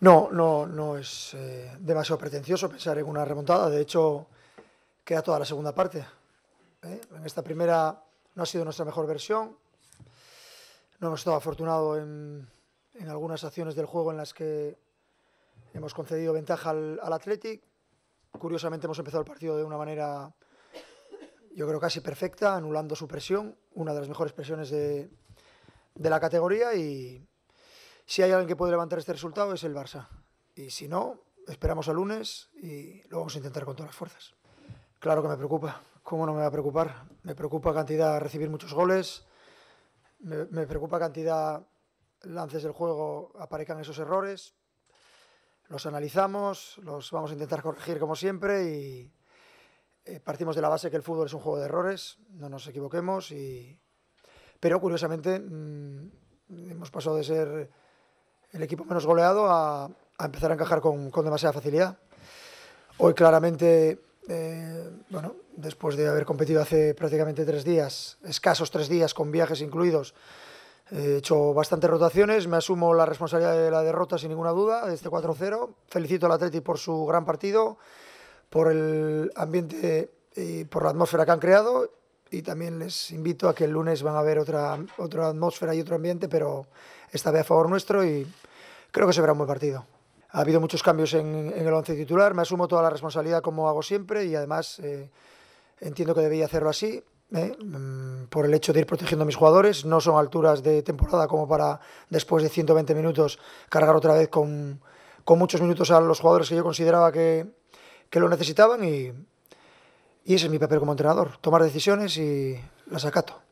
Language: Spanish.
No, no, no es eh, demasiado pretencioso pensar en una remontada. De hecho, queda toda la segunda parte. ¿eh? En esta primera no ha sido nuestra mejor versión. No hemos estado afortunados en, en, algunas acciones del juego en las que hemos concedido ventaja al, al Athletic. Curiosamente hemos empezado el partido de una manera, yo creo, casi perfecta, anulando su presión, una de las mejores presiones de, de la categoría y, si hay alguien que puede levantar este resultado es el Barça. Y si no, esperamos a lunes y lo vamos a intentar con todas las fuerzas. Claro que me preocupa. ¿Cómo no me va a preocupar? Me preocupa cantidad recibir muchos goles. Me, preocupa cantidad lances del juego aparezcan esos errores. Los analizamos, los vamos a intentar corregir como siempre y eh, partimos de la base que el fútbol es un juego de errores, no nos equivoquemos. Pero curiosamente mm, hemos pasado de ser el equipo menos goleado, a, empezar a encajar con, demasiada facilidad. Hoy claramente, eh, bueno, después de haber competido hace prácticamente tres días, escasos tres días con viajes incluidos, he hecho bastantes rotaciones, me asumo la responsabilidad de la derrota sin ninguna duda, de este 4-0. Felicito al Atleti por su gran partido, por el ambiente y por la atmósfera que han creado y también les invito a que el lunes van a ver otra, otra atmósfera y otro ambiente, pero esta vez a favor nuestro y creo que se verá un buen partido. Ha habido muchos cambios en, el once titular, me asumo toda la responsabilidad como hago siempre y además eh, entiendo que debía hacerlo así. ¿eh? Mm, por el hecho de ir protegiendo a mis jugadores, no son alturas de temporada como para después de 120 minutos cargar otra vez con, muchos minutos a los jugadores que yo consideraba que, que lo necesitaban y, y ese es mi papel como entrenador, tomar decisiones y las acato.